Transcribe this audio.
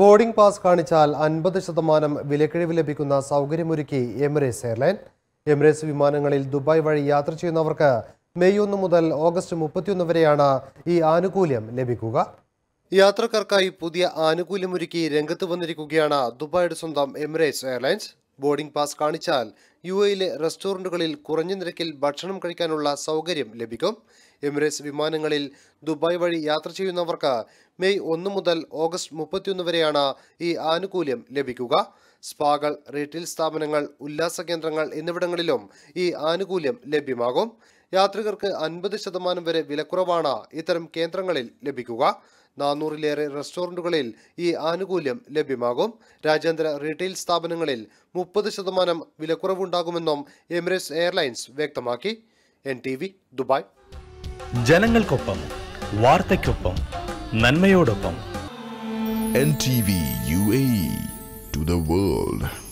boarding pass കാണിച്ചാൽ അൻപത് ശതമാനം വിലക്കിഴിവ് ലഭിക്കുന്ന സൗകര്യമൊരുക്കി എമിറേറ്റ്സ് എയർലൈൻ എമിറേറ്റ്സ് വിമാനങ്ങളിൽ ദുബായ് വഴി യാത്ര ചെയ്യുന്നവർക്ക് മെയ് ഒന്ന് മുതൽ ഓഗസ്റ്റ് മുപ്പത്തിയൊന്ന് വരെയാണ് ഈ ആനുകൂല്യം ലഭിക്കുക യാത്രക്കാർക്കായി പുതിയ ആനുകൂല്യമൊരുക്കി രംഗത്ത് വന്നിരിക്കുകയാണ് ദുബായുടെ സ്വന്തം എമിറേറ്റ്സ് എയർലൈൻസ് ബോർഡിംഗ് പാസ് കാണിച്ചാൽ യു എയിലെ റെസ്റ്റോറൻറ്റുകളിൽ കുറഞ്ഞ നിരക്കിൽ ഭക്ഷണം കഴിക്കാനുള്ള സൗകര്യം ലഭിക്കും എമിറേറ്റ്സ് വിമാനങ്ങളിൽ ദുബായ് വഴി യാത്ര ചെയ്യുന്നവർക്ക് മെയ് ഒന്ന് മുതൽ ഓഗസ്റ്റ് മുപ്പത്തിയൊന്ന് വരെയാണ് ഈ ആനുകൂല്യം ലഭിക്കുക സ്പാകൾ റീറ്റെയിൽ സ്ഥാപനങ്ങൾ ഉല്ലാസ കേന്ദ്രങ്ങൾ എന്നിവിടങ്ങളിലും ഈ ആനുകൂല്യം ലഭ്യമാകും യാത്രികർക്ക് അൻപത് ശതമാനം വരെ വിലക്കുറവാണ് ഇത്തരം കേന്ദ്രങ്ങളിൽ ലഭിക്കുക നാനൂറിലേറെ റെസ്റ്റോറൻറ്റുകളിൽ ഈ ആനുകൂല്യം ലഭ്യമാകും രാജ്യാന്തര റീറ്റെയിൽ സ്ഥാപനങ്ങളിൽ മുപ്പത് ശതമാനം വിലക്കുറവുണ്ടാകുമെന്നും എമിറേറ്റ്സ് എയർലൈൻസ് വ്യക്തമാക്കി എൻ ടി വി ദുബായ് ജനങ്ങൾക്കൊപ്പം വാർത്തയ്ക്കൊപ്പം നന്മയോടൊപ്പം N T V U A to the world